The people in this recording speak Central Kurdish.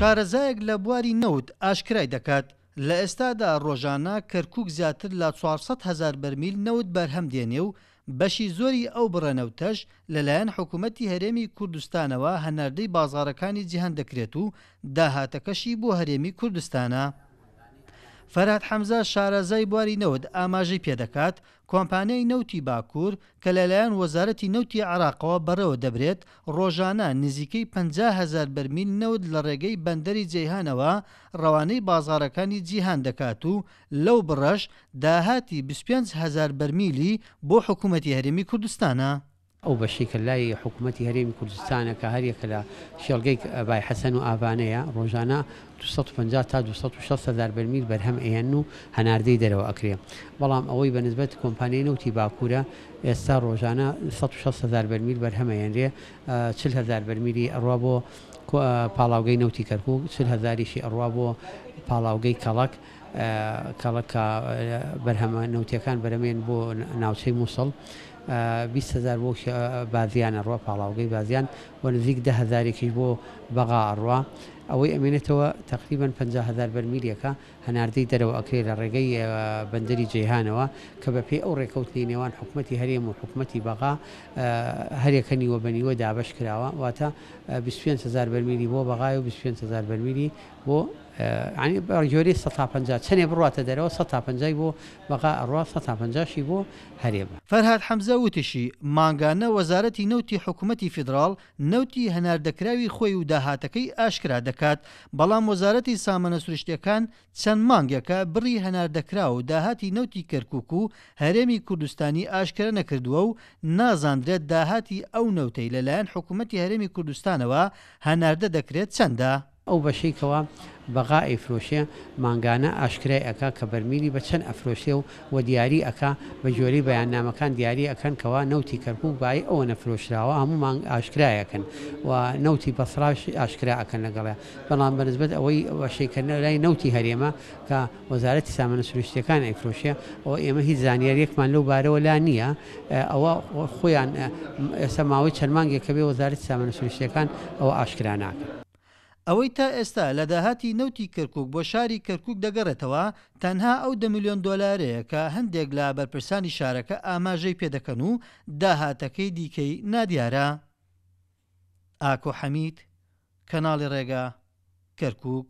شارەزایەک لە بواری نەوت ئاشکرای دەکات لە ئێستادا ڕۆژانە کەرکک زیاتر لە 400 هزار بەرمیل نەوت بەرهەم دێنێ و بەشی زۆری ئەو بڕەنەوتەش لەلایەن حکوومەتتی هەرێمی کوردستانەوە هەنەردەی بازارەکانی جیهان دەکرێت و داهاتەکەشی بۆ هەرێمی کوردستانە. فەرات حەمزە شارەزای بواری نەوت ئاماژەی پێدەکات کۆمپانیای نەوتی باکوور کە لەلایەن وەزارەتی نەوتی عراقەوە بەرەوە دەبرێت ڕۆژانە نزیکەی 500هزار بەرمیل نەوت لە ڕێگەی بەندەری جیهانەوە ڕەوانەی بازارەکانی جیهان دەکات و لەو بڕەش داهاتی 25هزار بەرمیلی بۆ حکوومەتی هەرمی کوردستانە. ئەو بەشی کە لای حکوومەتتی هەرێمی کوردستانە کە هەریەکە لە شێڵگەی بای حەسەن و ئابانەیە ڕۆژانە 250 تا 2600هزار بەرمیل بەرهەم ئەیان و هەناردەی دەرەوە ئەکرێ بەڵام ئەوەی بەنسبەت کۆمپانیای نوتی باکوورە ئێستا ڕۆژانە 1600هزار بەرمیل بەرهەمەێنرێ 40هزار بەرمیلی ئەڕوا بۆ پاڵاوگەی نوتی کەرکوو 40هزاریشی ئەڕوا بۆ پاڵاوگەی کەڵک کەڵک بەرهەمە نوتیەکان بەرەمێن بۆ ناوچەی مووسڵ. 20هزار بۆ بازیانە ڕوە پاڵاوگەی بازیان و نزیک دههزارێکیش بۆ بەغا ڕوە ئەوەی ئەمێنێتەوە تقریبان 500هزار بەرمیلیەکە هەناردەی دەرەوە ئەکرێ لە ڕێگەی بەندەری جیهانەوە کە بە پێی ئەو ڕێکەوتنی نێوان حکوومەتتی هەرێم و حکوومەتتی بەغا هەرێکە نیوە بەنیوە دابش کراوە واتە 25هزار آه، بەرمیلی بۆ بەغای و 25هزار بەرمیلی بۆ عنی بەڕجۆری 150 چنێ بڕاتە دەرەوە 150 بۆ بەغا ئەڕوا 150شی بۆ هەرێمە فەرهاات حەمزە وتشی ماگانە وەزارەتی نوتی حکوومەتتی فدرال نوتی هەناردەکراوی خۆی و داهاتەکەی ئاشکرا دەکات دەکات بەڵام وەزارەتی سامانە سروشتەکان چەند مانگەکە بڕی هەناردەکرا و داهاتی نەوتی کەرکک و هەرێمی کوردستانی ئاشکرە نەکردووە و نازاندرێت داهاتی ئەو نەوتەی لەلایەن حکوومەتتی هەرێمی کوردستانەوە هەناردە دەکرێت چەندە. ئەو بەشەیکەوە بەغا ئەیفرۆشێ ماگانە ئاشکرای ئەکا کە بەرمیری بە چەند ئەفرۆشێ و وە دیاری ئەکا بە جۆری بەیاننامەکان دیاری ئەەکەن کەوا نوتی کەرکوو بای ئەوە نەفرۆشراوە هەموو ئاشکرایەکەن و نوتی بەسراش ئاشکراەکەن لەگەڵێ بەڵام بەنسبت ئەوەی شەکردن لای نوتی هەرێمە کە وەزارەتی سامانە سروشتەکان ئەیفرۆشێ ئەو ئێمە هیچ زانیاریەکمان لەو بارەوە لا نییە ئەوە خۆیان ئێستا ماوەی چەرمانگێک کە بێ وەزارەتی سامانە سروشتەکان ئەوە ئاشکراناکە. ئەوەی تا ئێستا لە داهاتی نەوتی کەرکک بۆ شاری کەرکک دەگەڕێتەوە تەنها ئەو دە میلیۆن دلارەیەەکە هەندێک لە بەرپرسانی شارەکە ئاماژەی پێدەکەن و داهاتەکەی دیکەی نادیارە ئاکۆ حەمید کەناڵی ڕێگا کەرکک